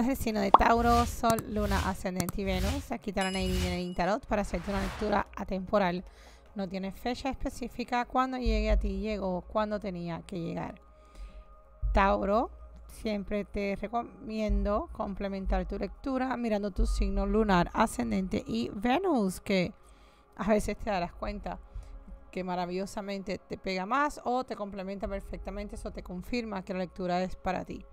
Es el signo de Tauro, Sol, Luna, Ascendente y Venus. Aquí te en el para hacerte una lectura atemporal. No tiene fecha específica cuando llegue a ti, llegó cuando tenía que llegar. Tauro, siempre te recomiendo complementar tu lectura mirando tu signo lunar, ascendente y Venus, que a veces te darás cuenta que maravillosamente te pega más o te complementa perfectamente, eso te confirma que la lectura es para ti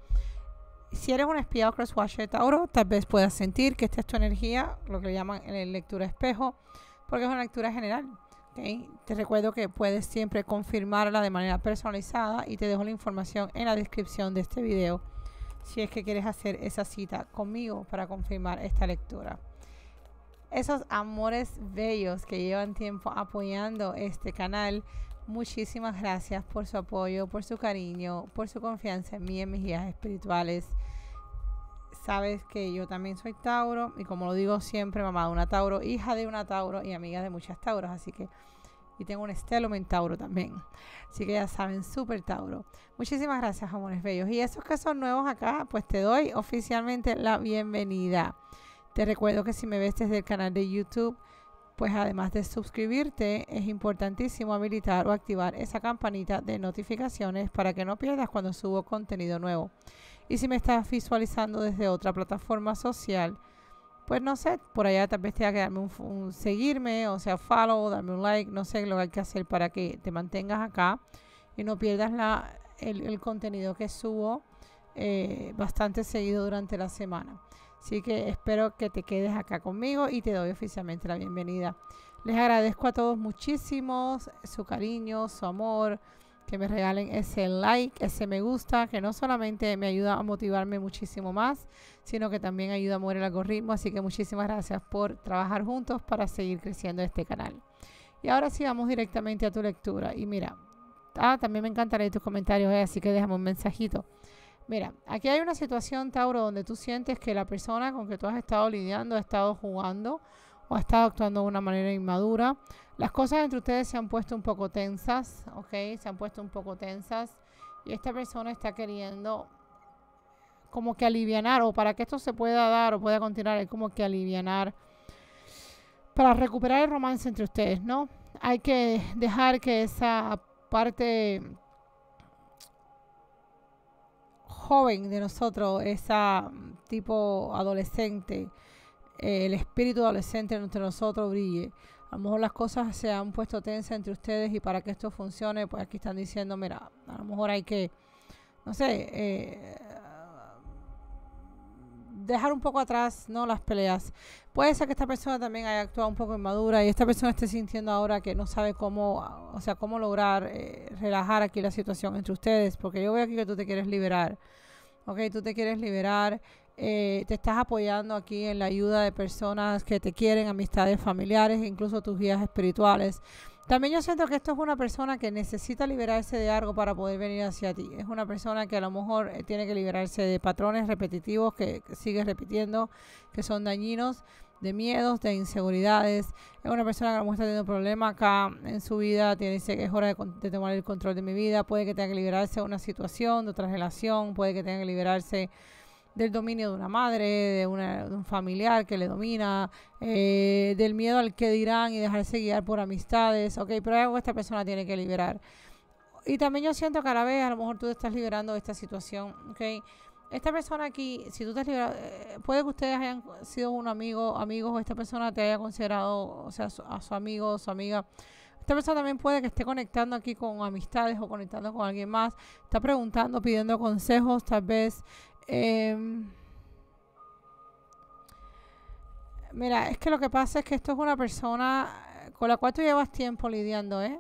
si eres un espía o crosswatcher Tauro, tal vez puedas sentir que esta es tu energía, lo que le llaman lectura espejo, porque es una lectura general. Te recuerdo que puedes siempre confirmarla de manera personalizada y te dejo la información en la descripción de este video si es que quieres hacer esa cita conmigo para confirmar esta lectura. Esos amores bellos que llevan tiempo apoyando este canal, muchísimas gracias por su apoyo, por su cariño, por su confianza en mí, en mis guías espirituales. Sabes que yo también soy Tauro y como lo digo siempre, mamá de una Tauro, hija de una Tauro y amiga de muchas Tauros, así que y tengo un Stellum en Tauro también. Así que ya saben, súper Tauro. Muchísimas gracias, amores bellos. Y esos que son nuevos acá, pues te doy oficialmente la bienvenida. Te recuerdo que si me ves desde el canal de YouTube, pues además de suscribirte, es importantísimo habilitar o activar esa campanita de notificaciones para que no pierdas cuando subo contenido nuevo. Y si me estás visualizando desde otra plataforma social, pues no sé, por allá tal vez te que darme un, un, seguirme, o sea, follow, darme un like, no sé lo que hay que hacer para que te mantengas acá y no pierdas la, el, contenido que subo eh, bastante seguido durante la semana. Así que espero que te quedes acá conmigo y te doy oficialmente la bienvenida. Les agradezco a todos muchísimos su cariño, su amor, que me regalen ese like, ese me gusta, que no solamente me ayuda a motivarme muchísimo más, sino que también ayuda a mover el algoritmo. Así que muchísimas gracias por trabajar juntos para seguir creciendo este canal. Y ahora sí vamos directamente a tu lectura. Y mira, ah, también me encantaré tus comentarios, eh, así que déjame un mensajito. Mira, aquí hay una situación, Tauro, donde tú sientes que la persona con que tú has estado lidiando ha estado jugando o ha estado actuando de una manera inmadura. Las cosas entre ustedes se han puesto un poco tensas, ¿ok? Se han puesto un poco tensas y esta persona está queriendo como que aliviar o para que esto se pueda dar o pueda continuar, hay como que alivianar para recuperar el romance entre ustedes, ¿no? Hay que dejar que esa parte joven de nosotros, esa mm, tipo adolescente, eh, el espíritu adolescente entre nosotros brille a lo mejor las cosas se han puesto tensas entre ustedes y para que esto funcione, pues aquí están diciendo, mira, a lo mejor hay que, no sé, eh, dejar un poco atrás no las peleas. Puede ser que esta persona también haya actuado un poco inmadura y esta persona esté sintiendo ahora que no sabe cómo, o sea, cómo lograr eh, relajar aquí la situación entre ustedes, porque yo veo aquí que tú te quieres liberar. Ok, tú te quieres liberar eh, te estás apoyando aquí en la ayuda de personas que te quieren, amistades familiares, incluso tus guías espirituales. También yo siento que esto es una persona que necesita liberarse de algo para poder venir hacia ti. Es una persona que a lo mejor eh, tiene que liberarse de patrones repetitivos que, sigue sigues repitiendo, que son dañinos, de miedos, de inseguridades. Es una persona que a lo mejor está teniendo un problema acá en su vida, tiene, dice que es hora de, tomar el control de mi vida. Puede que tenga que liberarse de una situación, de otra relación, puede que tenga que liberarse del dominio de una madre, de, un familiar que le domina, eh, del miedo al que dirán y dejarse guiar por amistades. Ok, pero algo esta persona tiene que liberar. Y también yo siento que a la vez a lo mejor tú te estás liberando de esta situación. Ok, esta persona aquí, si tú te has liberado, eh, puede que ustedes hayan sido un amigo, amigos, o esta persona te haya considerado, o sea, a su, a su amigo su amiga. Esta persona también puede que esté conectando aquí con amistades o conectando con alguien más. Está preguntando, pidiendo consejos, tal vez Em, mira, es que lo que pasa es que esto es una persona con la cual tú llevas tiempo lidiando, ¿eh?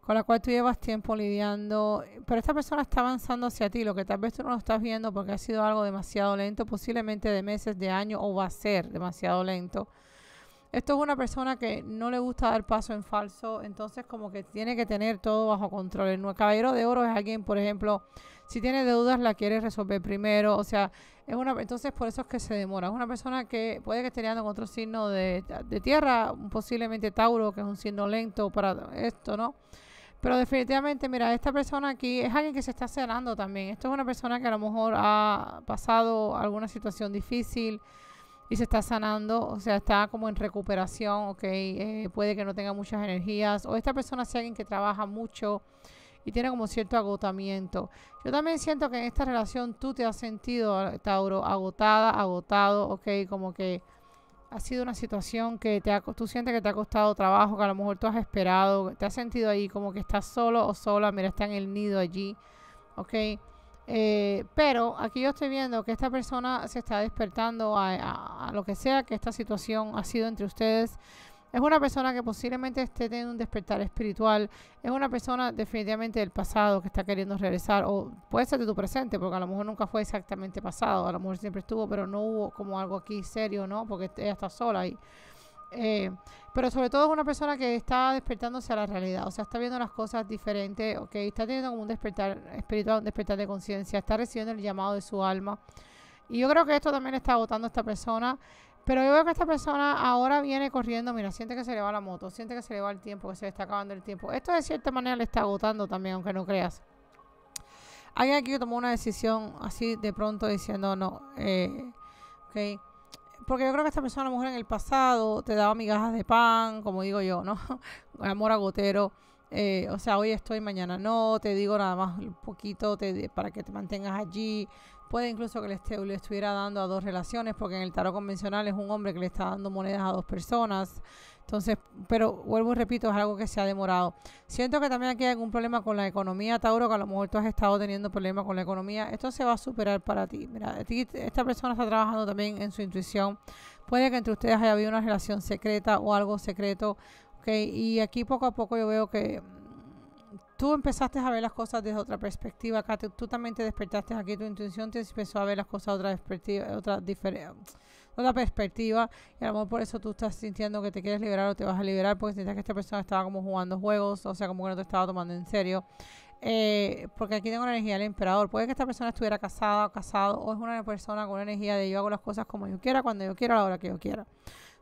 Con la cual tú llevas tiempo lidiando. Pero esta persona está avanzando hacia ti, lo que tal vez tú no lo estás viendo porque ha sido algo demasiado lento, posiblemente de meses, de años o va a ser demasiado lento. Esto es una persona que no le gusta dar paso en falso, entonces como que tiene que tener todo bajo control. El caballero de oro es alguien, por ejemplo, si tiene deudas la quiere resolver primero, o sea, es una entonces por eso es que se demora. Es una persona que puede que esté lidiando con otro signo de, tierra, posiblemente Tauro, que es un signo lento para esto, ¿no? Pero definitivamente, mira, esta persona aquí es alguien que se está sanando también. Esto es una persona que a lo mejor ha pasado alguna situación difícil y se está sanando, o sea, está como en recuperación, ¿ok? Eh, puede que no tenga muchas energías. O esta persona sea alguien que trabaja mucho, y tiene como cierto agotamiento. Yo también siento que en esta relación tú te has sentido, Tauro, agotada, agotado, ok, como que ha sido una situación que te ha, tú sientes que te ha costado trabajo, que a lo mejor tú has esperado, te has sentido ahí como que estás solo o sola, mira, está en el nido allí, ok. Eh, pero aquí yo estoy viendo que esta persona se está despertando a lo que sea que esta situación ha sido entre ustedes es una persona que posiblemente esté teniendo un despertar espiritual. Es una persona definitivamente del pasado que está queriendo regresar. O puede ser de tu presente, porque a lo mejor nunca fue exactamente pasado. A lo mejor siempre estuvo, pero no hubo como algo aquí serio, ¿no? Porque ella está sola ahí. Eh, pero sobre todo es una persona que está despertándose a la realidad, o sea, está viendo las cosas diferentes, ok, está teniendo como un despertar espiritual, un despertar de conciencia, está recibiendo el llamado de su alma. Y yo creo que esto también está agotando a esta persona pero yo veo que esta persona ahora viene corriendo, mira, siente que se le va la moto, siente que se le va el tiempo, que se le está acabando el tiempo. Esto de cierta manera le está agotando también, aunque no creas. Alguien aquí que tomó una decisión así de pronto diciendo no, eh, ok. Porque yo creo que esta persona, mujer en el pasado, te daba migajas de pan, como digo yo, ¿no? Amor agotero. Eh, o sea, hoy estoy, mañana no, te digo nada más un poquito para que te mantengas allí, Puede incluso que le, estuviera dando a dos relaciones, porque en el tarot convencional es un hombre que le está dando monedas a dos personas. Entonces, pero vuelvo y repito, es algo que se ha demorado. Siento que también aquí hay algún problema con la economía, Tauro, que a lo mejor tú has estado teniendo problemas con la economía. Esto se va a superar para ti. Mira, esta persona está trabajando también en su intuición. Puede que entre ustedes haya habido una relación secreta o algo secreto. ¿okay? Y aquí poco a poco yo veo que tú empezaste a ver las cosas desde otra perspectiva, acá tú también te despertaste aquí, tu intuición te empezó a ver las cosas otra perspectiva, otra diferente otra perspectiva y a lo por eso tú estás sintiendo que te quieres liberar o te vas a liberar porque sientes que esta persona estaba como jugando juegos, o sea, como que no te estaba tomando en serio. Eh, porque aquí tengo la energía del emperador. Puede que esta persona estuviera casada o casado o es una persona con una energía de yo hago las cosas como yo quiera, cuando yo quiera, a la hora que yo quiera.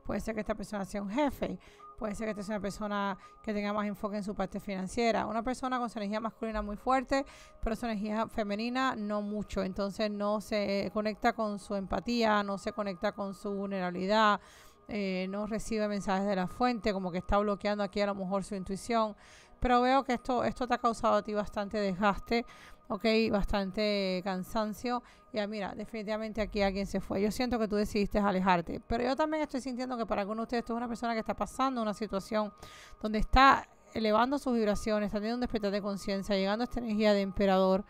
Puede ser que esta persona sea un jefe, puede ser que esta sea una persona que tenga más enfoque en su parte financiera. Una persona con su energía masculina muy fuerte, pero su energía femenina no mucho. Entonces no se conecta con su empatía, no se conecta con su vulnerabilidad, eh, no recibe mensajes de la fuente, como que está bloqueando aquí a lo mejor su intuición. Pero veo que esto, esto te ha causado a ti bastante desgaste ok, bastante cansancio. Ya, mira, definitivamente aquí alguien se fue. Yo siento que tú decidiste alejarte, pero yo también estoy sintiendo que para algunos de ustedes tú es una persona que está pasando una situación donde está elevando sus vibraciones, está teniendo un despertar de conciencia, llegando a esta energía de emperador,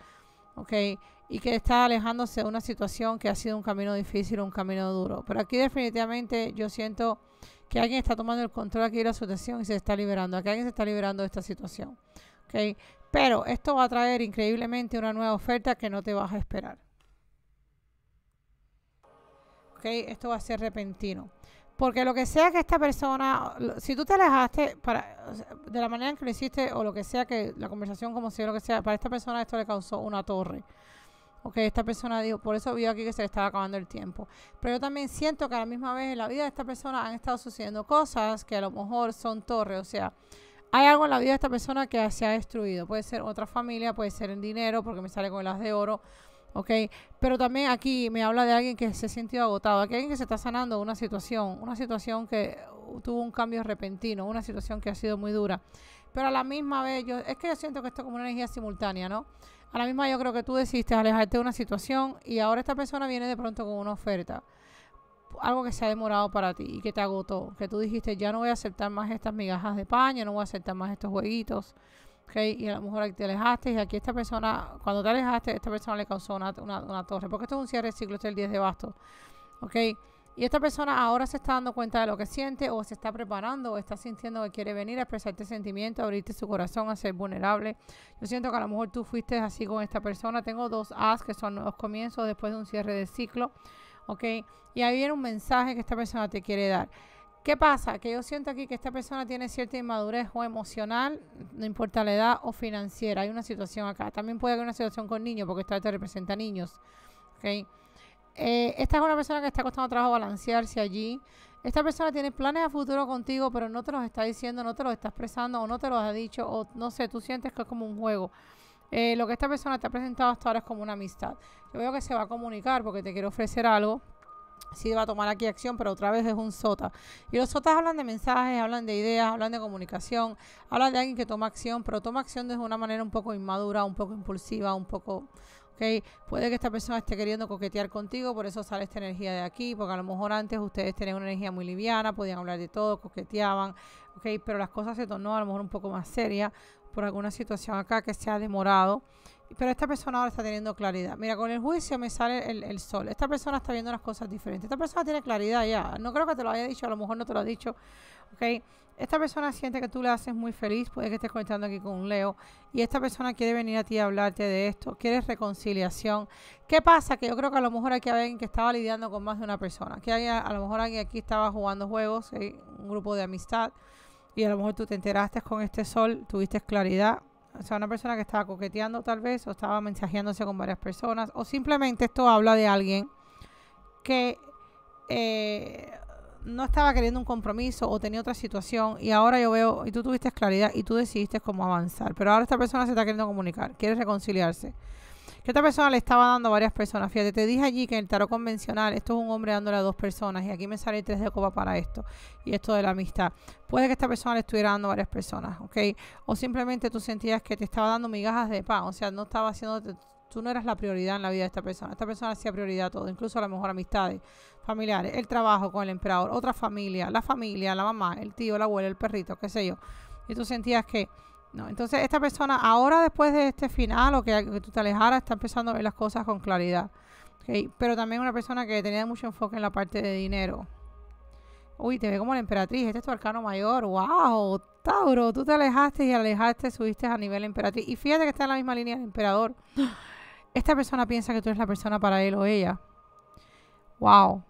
ok, y que está alejándose de una situación que ha sido un camino difícil, un camino duro. Pero aquí definitivamente yo siento que alguien está tomando el control aquí de la situación y se está liberando, Aquí alguien se está liberando de esta situación. Okay. Pero esto va a traer increíblemente una nueva oferta que no te vas a esperar. ¿Ok? Esto va a ser repentino. Porque lo que sea que esta persona, si tú te alejaste para, de la manera en que lo hiciste o lo que sea que la conversación como sea, lo que sea, para esta persona esto le causó una torre. Ok, esta persona dijo, por eso vio aquí que se le estaba acabando el tiempo. Pero yo también siento que a la misma vez en la vida de esta persona han estado sucediendo cosas que a lo mejor son torres. O sea, hay algo en la vida de esta persona que se ha destruido. Puede ser otra familia, puede ser el dinero, porque me sale con el as de oro. ¿ok? Pero también aquí me habla de alguien que se sintió agotado, aquí alguien que se está sanando de una situación, una situación que tuvo un cambio repentino, una situación que ha sido muy dura. Pero a la misma vez, yo, es que yo siento que esto es como una energía simultánea, ¿no? A la misma yo creo que tú decidiste alejarte de una situación y ahora esta persona viene de pronto con una oferta algo que se ha demorado para ti y que te agotó, que tú dijiste, ya no voy a aceptar más estas migajas de pan, no voy a aceptar más estos jueguitos, ¿okay? y a lo mejor te alejaste y aquí esta persona, cuando te alejaste, esta persona le causó una, torre, porque esto es un cierre de ciclo, esto es el 10 de basto, ¿ok? Y esta persona ahora se está dando cuenta de lo que siente o se está preparando o está sintiendo que quiere venir a expresarte este sentimientos, abrirte su corazón, a ser vulnerable. Yo siento que a lo mejor tú fuiste así con esta persona. Tengo dos As que son los comienzos después de un cierre de ciclo. ¿ok? Y ahí viene un mensaje que esta persona te quiere dar. ¿Qué pasa? Que yo siento aquí que esta persona tiene cierta inmadurez o emocional, no importa la edad, o financiera. Hay una situación acá. También puede haber una situación con niños, porque esta te representa niños. Eh, esta es una persona que está costando trabajo balancearse allí. Esta persona tiene planes a futuro contigo, pero no te los está diciendo, no te los está expresando, o no te los ha dicho, o no sé, tú sientes que es como un juego. Eh, lo que esta persona te ha presentado hasta ahora es como una amistad. Yo veo que se va a comunicar porque te quiere ofrecer algo. Sí va a tomar aquí acción, pero otra vez es un sota. Y los sotas hablan de mensajes, hablan de ideas, hablan de comunicación, hablan de alguien que toma acción, pero toma acción de una manera un poco inmadura, un poco impulsiva, un poco... Okay. Puede que esta persona esté queriendo coquetear contigo, por eso sale esta energía de aquí, porque a lo mejor antes ustedes tenían una energía muy liviana, podían hablar de todo, coqueteaban, okay, Pero las cosas se tornó a lo mejor un poco más seria, por alguna situación acá que se ha demorado. Pero esta persona ahora está teniendo claridad. Mira, con el juicio me sale el, sol. Esta persona está viendo las cosas diferentes. Esta persona tiene claridad ya. No creo que te lo haya dicho, a lo mejor no te lo ha dicho. ¿Ok? Esta persona siente que tú le haces muy feliz. Puede que estés conectando aquí con un Leo. Y esta persona quiere venir a ti a hablarte de esto. Quiere reconciliación. ¿Qué pasa? Que yo creo que a lo mejor aquí hay alguien que estaba lidiando con más de una persona. Que a, lo mejor alguien aquí estaba jugando juegos. Un grupo de amistad y a lo mejor tú te enteraste con este sol, tuviste claridad. O sea, una persona que estaba coqueteando tal vez o estaba mensajeándose con varias personas o simplemente esto habla de alguien que eh, no estaba queriendo un compromiso o tenía otra situación y ahora yo veo, y tú tuviste claridad y tú decidiste cómo avanzar, pero ahora esta persona se está queriendo comunicar, quiere reconciliarse que esta persona le estaba dando a varias personas. Fíjate, te dije allí que en el tarot convencional, esto es un hombre dándole a dos personas, y aquí me sale tres de copa para esto, y esto de la amistad. Puede que esta persona le estuviera dando a varias personas, ¿ok? O simplemente tú sentías que te estaba dando migajas de pan, o sea, no estaba haciendo, tú no eras la prioridad en la vida de esta persona. Esta persona hacía prioridad a todo, incluso a lo mejor amistades, familiares, el trabajo con el emperador, otra familia, la familia, la mamá, el tío, la abuela, el perrito, qué sé yo. Y tú sentías que no, entonces esta persona ahora después de este final o que, tú te alejaras está empezando a ver las cosas con claridad. Pero también una persona que tenía mucho enfoque en la parte de dinero. Uy, te ve como la emperatriz, este es tu arcano mayor, wow, Tauro, tú te alejaste y alejaste, subiste a nivel emperatriz. Y fíjate que está en la misma línea del emperador. Esta persona piensa que tú eres la persona para él o ella. Wow,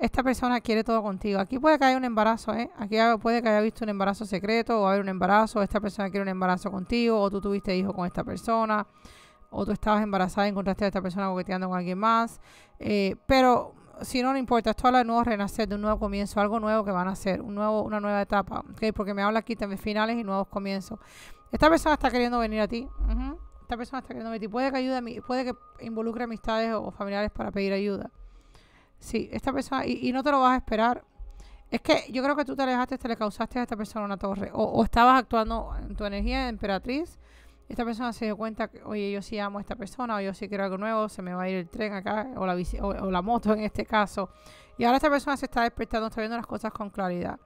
esta persona quiere todo contigo. Aquí puede que haya un embarazo, ¿eh? Aquí puede que haya visto un embarazo secreto o haber un embarazo, esta persona quiere un embarazo contigo, o tú tuviste hijo con esta persona, o tú estabas embarazada y encontraste a esta persona coqueteando con alguien más. Eh, pero si no, no importa, esto habla de nuevo renacer, de un nuevo comienzo, algo nuevo que van a hacer, un nuevo, una nueva etapa, ¿ok? Porque me habla aquí también finales y nuevos comienzos. Esta persona está queriendo venir a ti. Esta persona está queriendo venir a ti. Puede que ayude a mí, puede que involucre amistades o familiares para pedir ayuda. Sí, esta persona, y, no te lo vas a esperar. Es que yo creo que tú te alejaste, te le causaste a esta persona una torre. O, estabas actuando en tu energía de emperatriz. Esta persona se dio cuenta que, oye, yo sí amo a esta persona, o yo sí quiero algo nuevo, se me va a ir el tren acá, o la, o, la moto en este caso. Y ahora esta persona se está despertando, está viendo las cosas con claridad.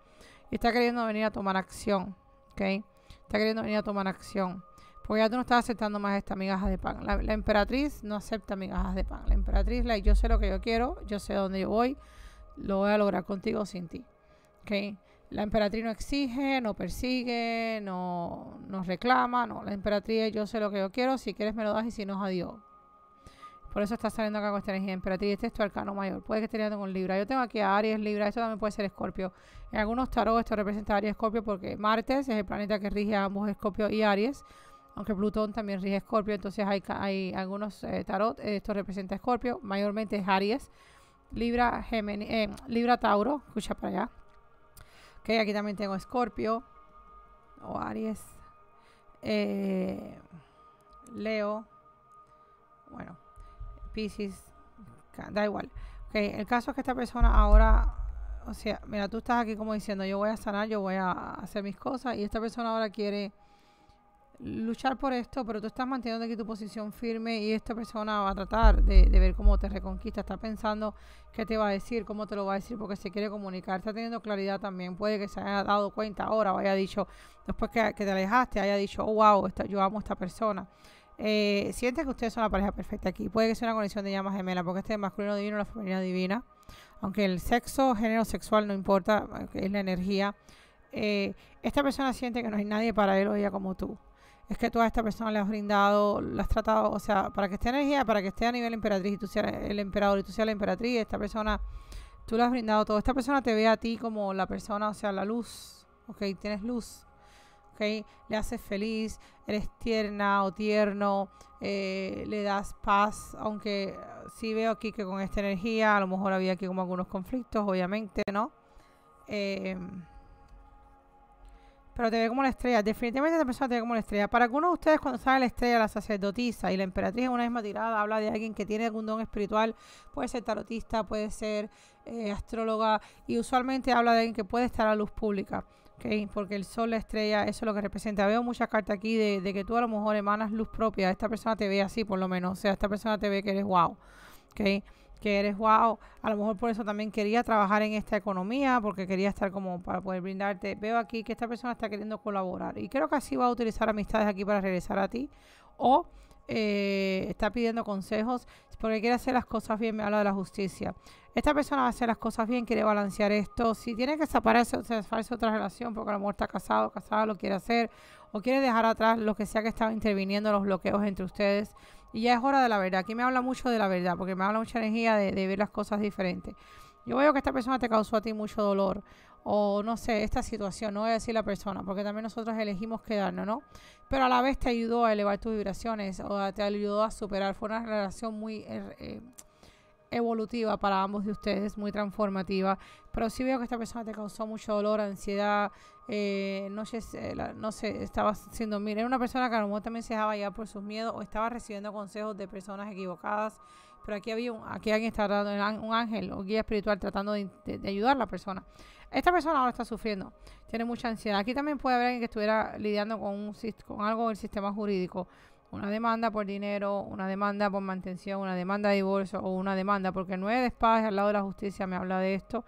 Y está queriendo venir a tomar acción, ¿ok? Está queriendo venir a tomar acción. Porque ya tú no estás aceptando más esta migajas de pan. La, emperatriz no acepta migajas de pan. La emperatriz, la, yo sé lo que yo quiero, yo sé dónde yo voy, lo voy a lograr contigo o sin ti. La emperatriz no exige, no persigue, no, nos reclama. No, la emperatriz, yo sé lo que yo quiero, si quieres me lo das y si no, adiós. Por eso está saliendo acá con esta energía emperatriz. Este es tu arcano mayor. Puede que esté liando con Libra. Yo tengo aquí a Aries, Libra. Esto también puede ser Escorpio. En algunos tarot esto representa a Aries, Escorpio porque Martes es el planeta que rige a ambos Escorpio y Aries aunque Plutón también rige Escorpio, entonces hay, hay algunos eh, tarot, eh, esto representa Escorpio, mayormente es Aries, Libra, Gemini, eh, Libra Tauro, escucha para allá. Ok, aquí también tengo Escorpio o Aries, Leo, bueno, Pisces, da igual. Ok, el caso es que esta persona ahora o sea, mira, tú estás aquí como diciendo, yo voy a sanar, yo voy a hacer mis cosas, y esta persona ahora quiere luchar por esto, pero tú estás manteniendo aquí tu posición firme y esta persona va a tratar de, ver cómo te reconquista, está pensando qué te va a decir, cómo te lo va a decir, porque se quiere comunicar, está teniendo claridad también, puede que se haya dado cuenta ahora o haya dicho, después que, que te alejaste, haya dicho, oh, wow, esta, yo amo a esta persona. Eh, siente que ustedes son la pareja perfecta aquí, puede que sea una conexión de llamas gemelas, porque este es masculino divino, la femenina divina, aunque el sexo, género sexual no importa, es la energía. Eh, esta persona siente que no hay nadie para él o ella como tú es que tú a esta persona le has brindado, le has tratado, o sea, para que esté energía, para que esté a nivel emperatriz y tú seas el emperador y tú seas la emperatriz, esta persona, tú le has brindado todo. Esta persona te ve a ti como la persona, o sea, la luz, ¿ok? Tienes luz, ¿ok? Le haces feliz, eres tierna o tierno, eh, le das paz, aunque sí veo aquí que con esta energía a lo mejor había aquí como algunos conflictos, obviamente, ¿no? Eh, pero te ve como la estrella. Definitivamente esta persona te ve como la estrella. Para uno de ustedes, cuando sale la estrella, la sacerdotisa y la emperatriz en una misma tirada, habla de alguien que tiene algún don espiritual. Puede ser tarotista, puede ser eh, astróloga, y usualmente habla de alguien que puede estar a luz pública. ¿okay? Porque el sol, la estrella, eso es lo que representa. Veo muchas cartas aquí de, que tú a lo mejor emanas luz propia. Esta persona te ve así, por lo menos. O sea, esta persona te ve que eres wow. ¿okay? que eres wow. A lo mejor por eso también quería trabajar en esta economía, porque quería estar como para poder brindarte. Veo aquí que esta persona está queriendo colaborar y creo que así va a utilizar amistades aquí para regresar a ti. O eh, está pidiendo consejos porque quiere hacer las cosas bien, me habla de la justicia. Esta persona va a hacer las cosas bien, quiere balancear esto. Si tiene que separarse, hacer otra relación porque a lo mejor está casado, casada, lo quiere hacer o quiere dejar atrás lo que sea que estaba interviniendo, los bloqueos entre ustedes y ya es hora de la verdad. Aquí me habla mucho de la verdad, porque me habla mucha energía de, ver las cosas diferentes. Yo veo que esta persona te causó a ti mucho dolor o no sé, esta situación, no voy a decir la persona, porque también nosotros elegimos quedarnos, ¿no? Pero a la vez te ayudó a elevar tus vibraciones o te ayudó a superar. Fue una relación muy eh, eh, evolutiva para ambos de ustedes, muy transformativa. Pero sí veo que esta persona te causó mucho dolor, ansiedad, eh, no, sé, no sé, estaba siendo, mira, era una persona que a lo mejor también se dejaba llevar por sus miedos o estaba recibiendo consejos de personas equivocadas, pero aquí había un, aquí alguien un ángel o guía espiritual tratando de, ayudar a la persona. Esta persona ahora está sufriendo, tiene mucha ansiedad. Aquí también puede haber alguien que estuviera lidiando con, un, con algo del sistema jurídico una demanda por dinero, una demanda por mantención, una demanda de divorcio o una demanda, porque el 9 de espadas al lado de la justicia me habla de esto.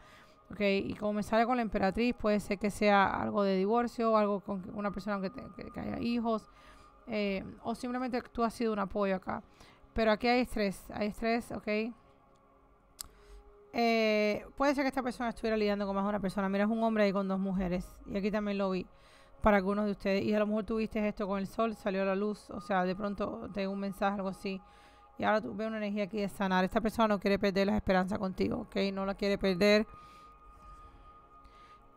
Y como me sale con la emperatriz, puede ser que sea algo de divorcio, algo con una persona que, haya hijos, eh, o simplemente tú has sido un apoyo acá. Pero aquí hay estrés, hay estrés, ¿ok? Eh, puede ser que esta persona estuviera lidiando con más de una persona. Mira, es un hombre ahí con dos mujeres. Y aquí también lo vi para algunos de ustedes. Y a lo mejor tuviste esto con el sol, salió a la luz. O sea, de pronto te un mensaje, algo así. Y ahora tú ves una energía aquí de sanar. Esta persona no quiere perder la esperanza contigo, ¿ok? No la quiere perder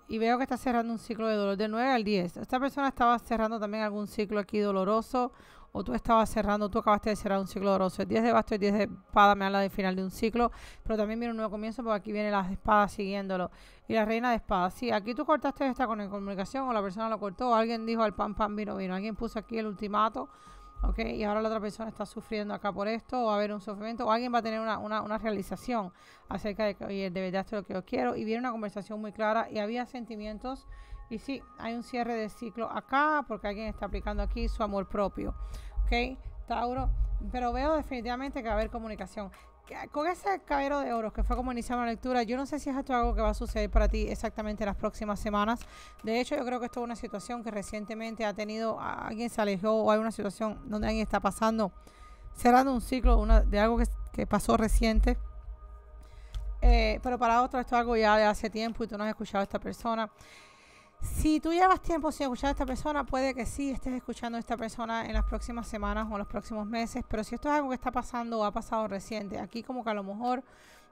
y veo que está cerrando un ciclo de dolor De 9 al 10. Esta persona estaba cerrando también algún ciclo aquí doloroso o tú estabas cerrando, tú acabaste de cerrar un ciclo doloroso. El 10 de basto y el 10 de espada me habla del final de un ciclo, pero también viene un nuevo comienzo porque aquí viene las espadas siguiéndolo. Y la reina de espadas. Sí, aquí tú cortaste esta con comunicación o la persona lo cortó o alguien dijo al pan pan vino vino. Alguien puso aquí el ultimato ¿ok? Y ahora la otra persona está sufriendo acá por esto, o va a haber un sufrimiento, o alguien va a tener una, una, una realización acerca de que, oye, de verdad esto es lo que yo quiero, y viene una conversación muy clara, y había sentimientos, y sí, hay un cierre de ciclo acá, porque alguien está aplicando aquí su amor propio, ¿ok? Tauro, pero veo definitivamente que va a haber comunicación con ese caballero de oro que fue como iniciamos la lectura, yo no sé si es esto algo que va a suceder para ti exactamente las próximas semanas. De hecho, yo creo que esto es una situación que recientemente ha tenido, alguien se alejó o hay una situación donde alguien está pasando, cerrando un ciclo de algo que, pasó reciente. Eh, pero para otro esto es algo ya de hace tiempo y tú no has escuchado a esta persona. Si tú llevas tiempo sin escuchar a esta persona, puede que sí estés escuchando a esta persona en las próximas semanas o en los próximos meses, pero si esto es algo que está pasando o ha pasado reciente, aquí como que a lo mejor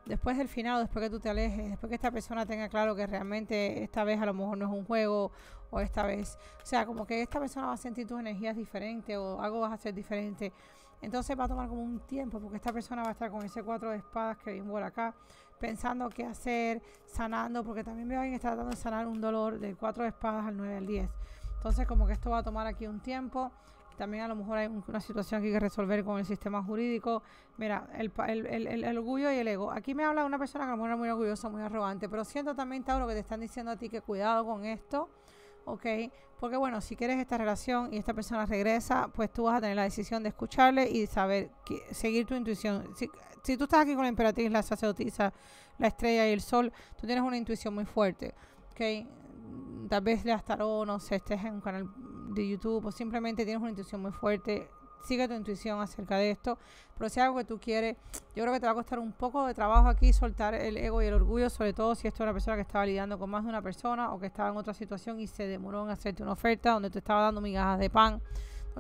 después del final, después que tú te alejes, después que esta persona tenga claro que realmente esta vez a lo mejor no es un juego o esta vez, o sea, como que esta persona va a sentir tus energías diferentes o algo vas a hacer diferente. Entonces va a tomar como un tiempo porque esta persona va a estar con ese cuatro de espadas que vimos por acá pensando qué hacer, sanando, porque también me alguien a está tratando de sanar un dolor de cuatro espadas al 9 al 10. Entonces, como que esto va a tomar aquí un tiempo. También a lo mejor hay una situación que hay que resolver con el sistema jurídico. Mira, el, el, el, el orgullo y el ego. Aquí me habla una persona que a lo mejor es muy orgullosa, muy arrogante, pero siento también, Tauro, que te están diciendo a ti que cuidado con esto ¿ok? Porque bueno, si quieres esta relación y esta persona regresa, pues tú vas a tener la decisión de escucharle y saber, seguir tu intuición. Si, tú estás aquí con la Imperatriz, la sacerdotisa, la estrella y el sol, tú tienes una intuición muy fuerte, ¿ok? Tal vez le o no sé, estés en un canal de YouTube o simplemente tienes una intuición muy fuerte sigue tu intuición acerca de esto, pero si algo que tú quieres, yo creo que te va a costar un poco de trabajo aquí soltar el ego y el orgullo, sobre todo si esto es una persona que estaba lidiando con más de una persona o que estaba en otra situación y se demoró en hacerte una oferta donde te estaba dando migajas de pan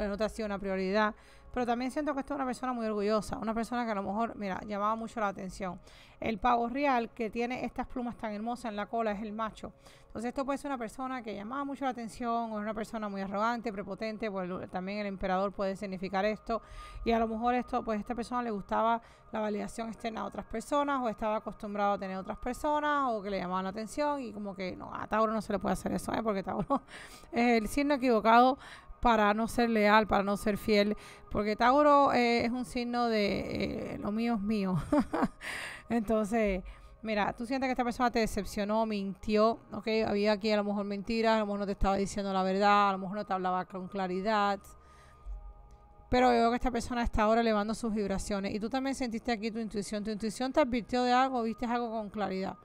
no ha sido una prioridad. Pero también siento que esto es una persona muy orgullosa, una persona que a lo mejor, mira, llamaba mucho la atención. El pavo real que tiene estas plumas tan hermosas en la cola es el macho. Entonces esto puede ser una persona que llamaba mucho la atención o es una persona muy arrogante, prepotente, pues también el emperador puede significar esto. Y a lo mejor esto, pues esta persona le gustaba la validación externa a otras personas o estaba acostumbrado a tener otras personas o que le llamaban la atención y como que no, a Tauro no se le puede hacer eso, ¿eh? porque Tauro es el signo equivocado para no ser leal, para no ser fiel, porque Tauro eh, es un signo de eh, lo mío es mío. Entonces, mira, tú sientes que esta persona te decepcionó, mintió, Había aquí a lo mejor mentiras, a lo mejor no te estaba diciendo la verdad, a lo mejor no te hablaba con claridad. Pero veo que esta persona está ahora elevando sus vibraciones. Y tú también sentiste aquí tu intuición. Tu intuición te advirtió de algo, viste algo con claridad.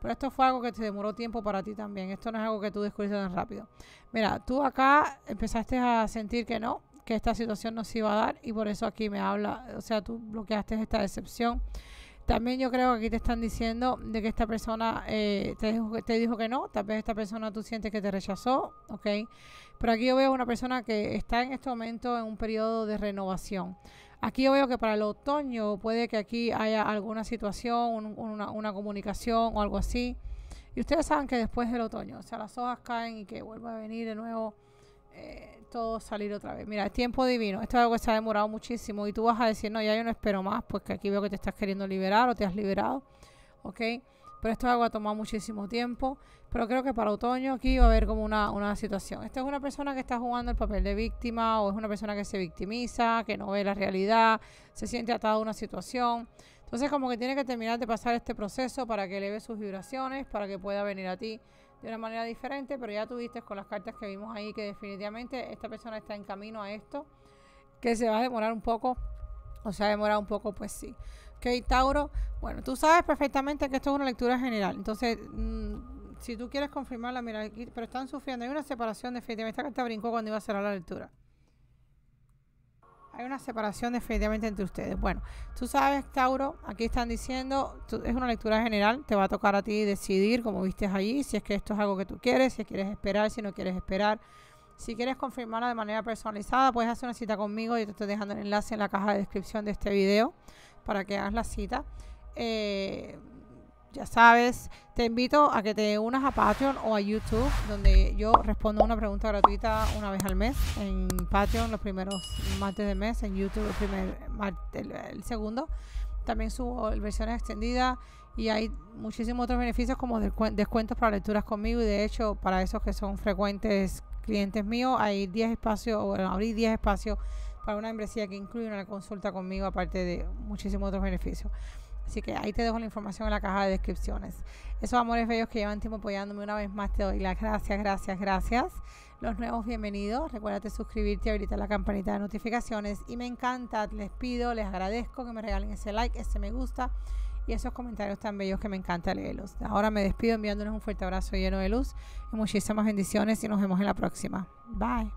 Pero esto fue algo que te demoró tiempo para ti también. Esto no es algo que tú descubriste tan rápido. Mira, tú acá empezaste a sentir que no, que esta situación no se iba a dar y por eso aquí me habla, o sea, tú bloqueaste esta decepción. También yo creo que aquí te están diciendo de que esta persona eh, te, dijo, que no, tal vez esta persona tú sientes que te rechazó, ¿ok? Pero aquí yo veo una persona que está en este momento en un periodo de renovación. Aquí yo veo que para el otoño puede que aquí haya alguna situación, una, comunicación o algo así. Y ustedes saben que después del otoño, o sea, las hojas caen y que vuelva a venir de nuevo eh, todo salir otra vez. Mira, es tiempo divino, esto es algo que se ha demorado muchísimo y tú vas a decir, no, ya yo no espero más, pues que aquí veo que te estás queriendo liberar o te has liberado, ¿ok? Pero esto es algo que ha tomado muchísimo tiempo pero creo que para otoño aquí va a haber como una, situación. Esta es una persona que está jugando el papel de víctima o es una persona que se victimiza, que no ve la realidad, se siente atada a una situación. Entonces como que tiene que terminar de pasar este proceso para que eleve sus vibraciones, para que pueda venir a ti de una manera diferente, pero ya tuviste con las cartas que vimos ahí que definitivamente esta persona está en camino a esto, que se va a demorar un poco, o sea ha un poco, pues sí. Ok, Tauro, bueno, tú sabes perfectamente que esto es una lectura general, entonces... Mm, si tú quieres confirmarla, mira, aquí, pero están sufriendo. Hay una separación definitivamente. Esta carta brincó cuando iba a cerrar la lectura. Hay una separación definitivamente entre ustedes. Bueno, tú sabes, Tauro, aquí están diciendo, es una lectura general, te va a tocar a ti decidir, como viste allí, si es que esto es algo que tú quieres, si quieres esperar, si no quieres esperar. Si quieres confirmarla de manera personalizada, puedes hacer una cita conmigo. Yo te estoy dejando el enlace en la caja de descripción de este video para que hagas la cita. Eh, ya sabes, te invito a que te unas a Patreon o a YouTube, donde yo respondo una pregunta gratuita una vez al mes. En Patreon los primeros martes de mes, en YouTube el, primer, martes, el, segundo. También subo versiones extendidas y hay muchísimos otros beneficios como descuentos para lecturas conmigo y de hecho para esos que son frecuentes clientes míos hay 10 espacios, o abrí 10 espacios para una membresía que incluye una consulta conmigo aparte de muchísimos otros beneficios. Así que ahí te dejo la información en la caja de descripciones. Esos amores bellos que llevan tiempo apoyándome una vez más, te doy las gracias, gracias, gracias. Los nuevos bienvenidos, recuérdate suscribirte, y habilitar la campanita de notificaciones y me encanta, les pido, les agradezco que me regalen ese like, ese me gusta y esos comentarios tan bellos que me encanta leerlos. Ahora me despido enviándoles un fuerte abrazo lleno de luz y muchísimas bendiciones y nos vemos en la próxima. Bye.